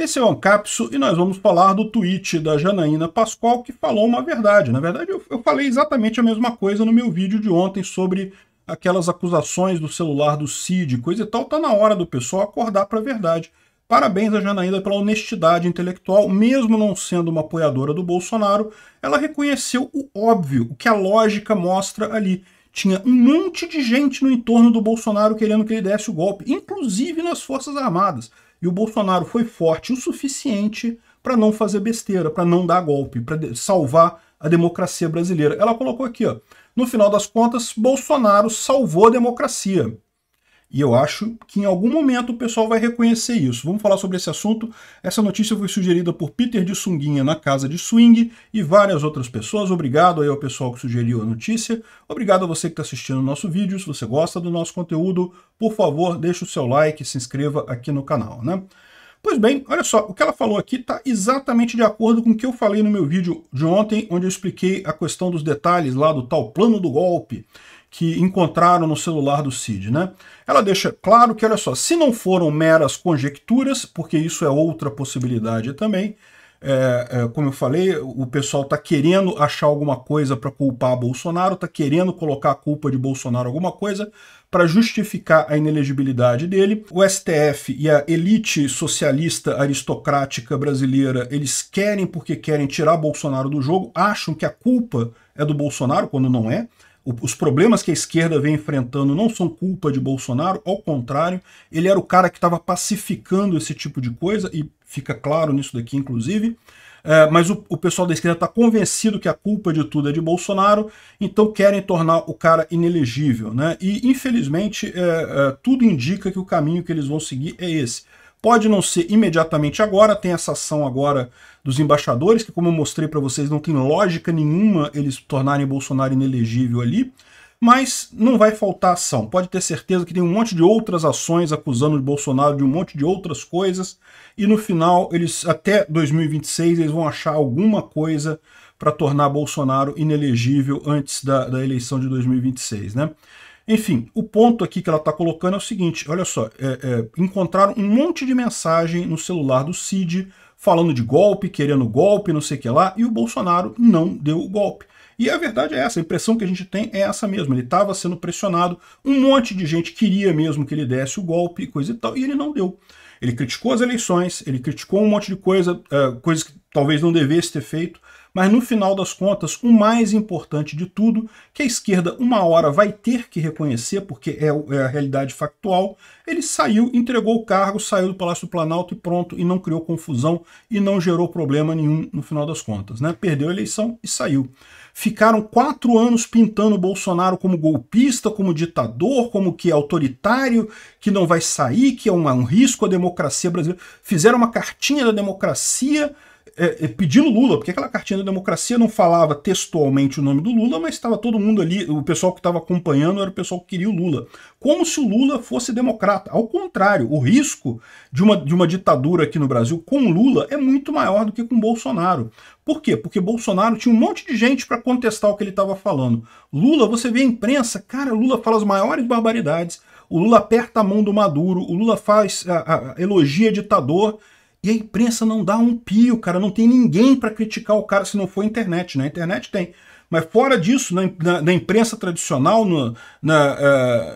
Esse é o Ancapso e nós vamos falar do tweet da Janaína Pascoal que falou uma verdade. Na verdade, eu, eu falei exatamente a mesma coisa no meu vídeo de ontem sobre aquelas acusações do celular do Cid, coisa e tal. Tá na hora do pessoal acordar para a verdade. Parabéns a Janaína pela honestidade intelectual, mesmo não sendo uma apoiadora do Bolsonaro, ela reconheceu o óbvio, o que a lógica mostra ali. Tinha um monte de gente no entorno do Bolsonaro querendo que ele desse o golpe, inclusive nas Forças Armadas. E o Bolsonaro foi forte o suficiente para não fazer besteira, para não dar golpe, para salvar a democracia brasileira. Ela colocou aqui, ó, no final das contas, Bolsonaro salvou a democracia. E eu acho que em algum momento o pessoal vai reconhecer isso. Vamos falar sobre esse assunto. Essa notícia foi sugerida por Peter de Sunguinha na Casa de Swing e várias outras pessoas. Obrigado aí ao pessoal que sugeriu a notícia. Obrigado a você que está assistindo o nosso vídeo. Se você gosta do nosso conteúdo, por favor, deixe o seu like e se inscreva aqui no canal, né? Pois bem, olha só, o que ela falou aqui está exatamente de acordo com o que eu falei no meu vídeo de ontem, onde eu expliquei a questão dos detalhes lá do tal plano do golpe que encontraram no celular do Cid. Né? Ela deixa claro que, olha só, se não foram meras conjecturas, porque isso é outra possibilidade também, é, é, como eu falei, o pessoal está querendo achar alguma coisa para culpar Bolsonaro, está querendo colocar a culpa de Bolsonaro alguma coisa para justificar a inelegibilidade dele. O STF e a elite socialista aristocrática brasileira, eles querem porque querem tirar Bolsonaro do jogo, acham que a culpa é do Bolsonaro, quando não é os problemas que a esquerda vem enfrentando não são culpa de Bolsonaro, ao contrário, ele era o cara que estava pacificando esse tipo de coisa, e fica claro nisso daqui, inclusive. É, mas o, o, pessoal da esquerda está convencido que a culpa de tudo é de Bolsonaro, então querem tornar o cara inelegível. Né? E, infelizmente, é, é, tudo indica que o caminho que eles vão seguir é esse. Pode não ser imediatamente agora, tem essa ação agora dos embaixadores, que como eu mostrei para vocês, não tem lógica nenhuma eles tornarem Bolsonaro inelegível ali, mas não vai faltar ação. Pode ter certeza que tem um monte de outras ações acusando o Bolsonaro de um monte de outras coisas, e no final, eles até 2026, eles vão achar alguma coisa para tornar Bolsonaro inelegível antes da, da eleição de 2026, né? Enfim, o ponto aqui que ela está colocando é o seguinte: olha só, é, é, encontraram um monte de mensagem no celular do Cid falando de golpe, querendo golpe, não sei o que lá, e o Bolsonaro não deu o golpe. E a verdade é essa, a impressão que a gente tem é essa mesmo. Ele estava sendo pressionado, um monte de gente queria mesmo que ele desse o golpe, coisa e tal, e ele não deu. Ele criticou as eleições, ele criticou um monte de coisa, uh, coisas que talvez não devesse ter feito, mas no final das contas, o mais importante de tudo, que a esquerda uma hora vai ter que reconhecer, porque é, é, a realidade factual, ele saiu, entregou o cargo, saiu do Palácio do Planalto e pronto, e não criou confusão e não gerou problema nenhum no final das contas. Né? Perdeu a eleição e saiu. Ficaram quatro anos pintando Bolsonaro como golpista, como ditador, como que é autoritário, que não vai sair, que é um risco à democracia brasileira. Fizeram uma cartinha da democracia é, é, pedindo Lula, porque aquela cartinha da democracia não falava textualmente o nome do Lula, mas estava todo mundo ali, o pessoal que estava acompanhando era o pessoal que queria o Lula. Como se o Lula fosse democrata. Ao contrário, o risco de uma, de uma ditadura aqui no Brasil com Lula é muito maior do que com Bolsonaro. Por quê? Porque Bolsonaro tinha um monte de gente para contestar o que ele estava falando. Lula, você vê a imprensa, cara, Lula fala as maiores barbaridades. O Lula aperta a mão do Maduro, o Lula faz a, a, elogia ditador e a imprensa não dá um pio, cara. Não tem ninguém para criticar o cara se não for a internet, né? A internet tem. Mas fora disso, na, na, na imprensa tradicional, no, na,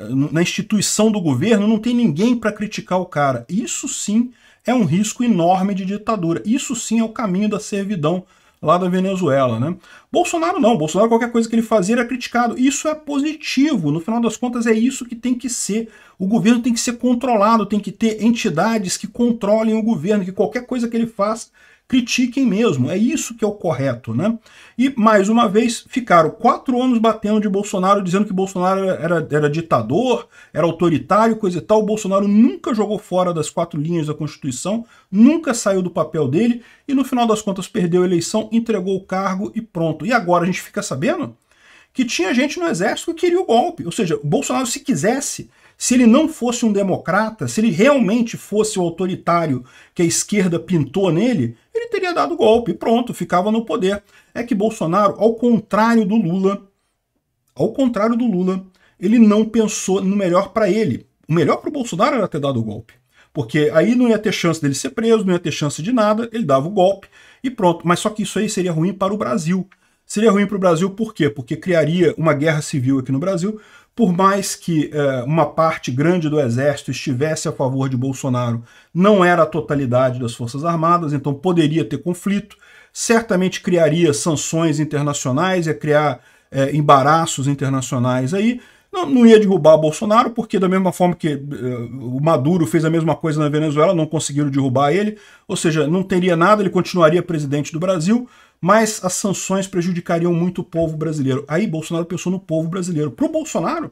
uh, na instituição do governo, não tem ninguém para criticar o cara. Isso sim é um risco enorme de ditadura. Isso sim é o caminho da servidão lá da Venezuela, né? Bolsonaro não, Bolsonaro qualquer coisa que ele fazia era criticado. Isso é positivo, no final das contas é isso que tem que ser. O governo tem que ser controlado, tem que ter entidades que controlem o governo, que qualquer coisa que ele faça critiquem mesmo. É isso que é o correto, né? E, mais uma vez, ficaram quatro anos batendo de Bolsonaro, dizendo que Bolsonaro era, era ditador, era autoritário, coisa e tal. O Bolsonaro nunca jogou fora das quatro linhas da Constituição, nunca saiu do papel dele e, no final das contas, perdeu a eleição, entregou o cargo e pronto. E agora a gente fica sabendo que tinha gente no exército que queria o golpe. Ou seja, Bolsonaro, se quisesse, se ele não fosse um democrata, se ele realmente fosse o autoritário que a esquerda pintou nele, teria dado golpe, pronto, ficava no poder. É que Bolsonaro, ao contrário do Lula, ao contrário do Lula, ele não pensou no melhor para ele. O melhor para o Bolsonaro era ter dado o golpe. Porque aí não ia ter chance dele ser preso, não ia ter chance de nada, ele dava o golpe e pronto. Mas só que isso aí seria ruim para o Brasil. Seria ruim para o Brasil por quê? Porque criaria uma guerra civil aqui no Brasil, por mais que uh, uma parte grande do exército estivesse a favor de Bolsonaro, não era a totalidade das Forças Armadas, então poderia ter conflito, certamente criaria sanções internacionais, ia criar uh, embaraços internacionais aí, não, não ia derrubar o Bolsonaro, porque da mesma forma que uh, o Maduro fez a mesma coisa na Venezuela, não conseguiram derrubar ele, ou seja, não teria nada, ele continuaria presidente do Brasil, mas as sanções prejudicariam muito o povo brasileiro. Aí Bolsonaro pensou no povo brasileiro. Para o Bolsonaro,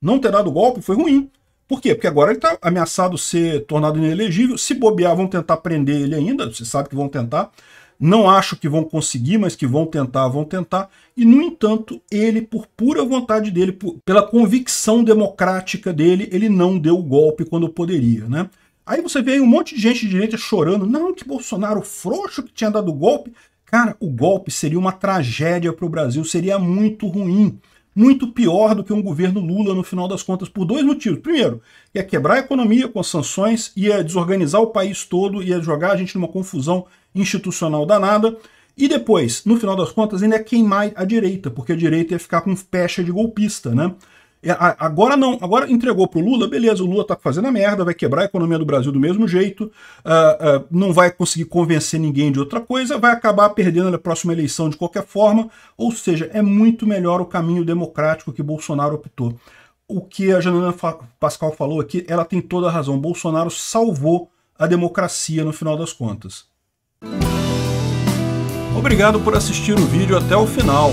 não ter dado golpe foi ruim. Por quê? Porque agora ele está ameaçado ser tornado inelegível. Se bobear, vão tentar prender ele ainda, você sabe que vão tentar não acho que vão conseguir, mas que vão tentar, vão tentar. E, no entanto, ele, por pura vontade dele, por, pela convicção democrática dele, ele não deu o golpe quando poderia, né? Aí você vê aí um monte de gente de direita chorando, não, que Bolsonaro frouxo que tinha dado o golpe. Cara, o golpe seria uma tragédia para o Brasil, seria muito ruim muito pior do que um governo Lula no final das contas, por dois motivos. Primeiro, ia é quebrar a economia com as sanções, ia é desorganizar o país todo, ia é jogar a gente numa confusão institucional danada. E depois, no final das contas, ainda ia queimar a direita, porque a direita ia ficar com pecha de golpista, né? Agora não, agora entregou para o Lula, beleza, o Lula está fazendo a merda, vai quebrar a economia do Brasil do mesmo jeito, uh, uh, não vai conseguir convencer ninguém de outra coisa, vai acabar perdendo a próxima eleição de qualquer forma, ou seja, é muito melhor o caminho democrático que Bolsonaro optou. O que a Janina Pascal falou aqui, ela tem toda a razão, Bolsonaro salvou a democracia no final das contas. Obrigado por assistir o vídeo até o final.